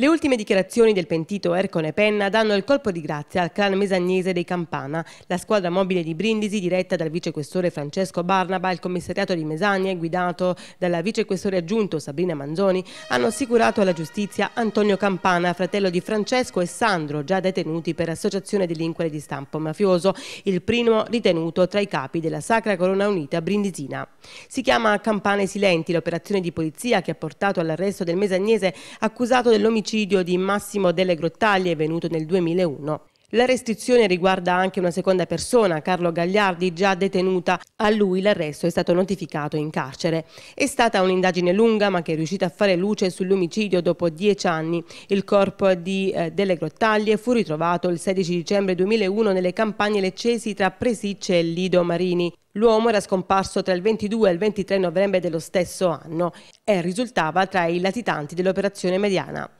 Le ultime dichiarazioni del pentito Ercone Penna danno il colpo di grazia al clan mesagnese dei Campana. La squadra mobile di Brindisi, diretta dal vicequestore Francesco Barnaba, il commissariato di Mesagna, guidato dalla vicequestore aggiunto Sabrina Manzoni, hanno assicurato alla giustizia Antonio Campana, fratello di Francesco e Sandro, già detenuti per associazione delinquere di stampo mafioso, il primo ritenuto tra i capi della Sacra Corona Unita brindisina. Si chiama Campane Silenti l'operazione di polizia che ha portato all'arresto del mesagnese accusato dell'omicidio omicidio di Massimo delle Grottaglie avvenuto nel 2001. La restrizione riguarda anche una seconda persona, Carlo Gagliardi, già detenuta. A lui l'arresto è stato notificato in carcere. È stata un'indagine lunga ma che è riuscita a fare luce sull'omicidio dopo dieci anni. Il corpo di eh, Delle Grottaglie fu ritrovato il 16 dicembre 2001 nelle campagne leccesi tra Presicce e Lido Marini. L'uomo era scomparso tra il 22 e il 23 novembre dello stesso anno e risultava tra i latitanti dell'operazione mediana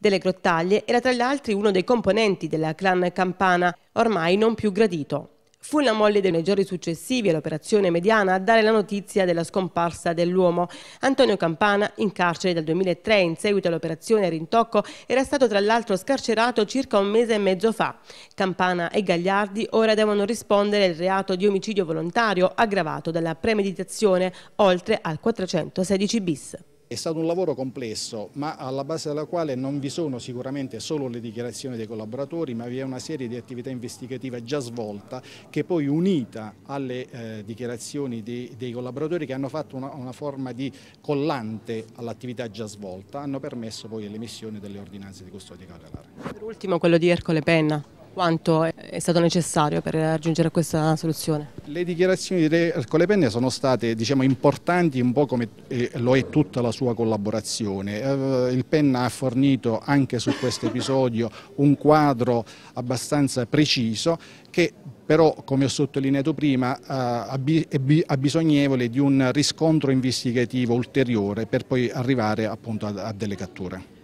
delle Grottaglie era tra gli altri uno dei componenti della clan Campana, ormai non più gradito. Fu la moglie dei giorni successivi all'operazione mediana a dare la notizia della scomparsa dell'uomo. Antonio Campana, in carcere dal 2003 in seguito all'operazione Rintocco, era stato tra l'altro scarcerato circa un mese e mezzo fa. Campana e Gagliardi ora devono rispondere al reato di omicidio volontario aggravato dalla premeditazione, oltre al 416 bis. È stato un lavoro complesso, ma alla base della quale non vi sono sicuramente solo le dichiarazioni dei collaboratori, ma vi è una serie di attività investigative già svolta che poi unita alle eh, dichiarazioni dei, dei, collaboratori che hanno fatto una, una forma di collante all'attività già svolta, hanno permesso poi l'emissione delle ordinanze di custodia cautelare. Per ultimo quello di Ercole Penna. Quanto è stato necessario per raggiungere questa soluzione? Le dichiarazioni di Re Ercolepenne sono state diciamo, importanti un po' come eh, lo è tutta la sua collaborazione. Eh, il Penna ha fornito anche su questo episodio un quadro abbastanza preciso che però, come ho sottolineato prima, eh, ha bisognevole di un riscontro investigativo ulteriore per poi arrivare appunto a delle catture.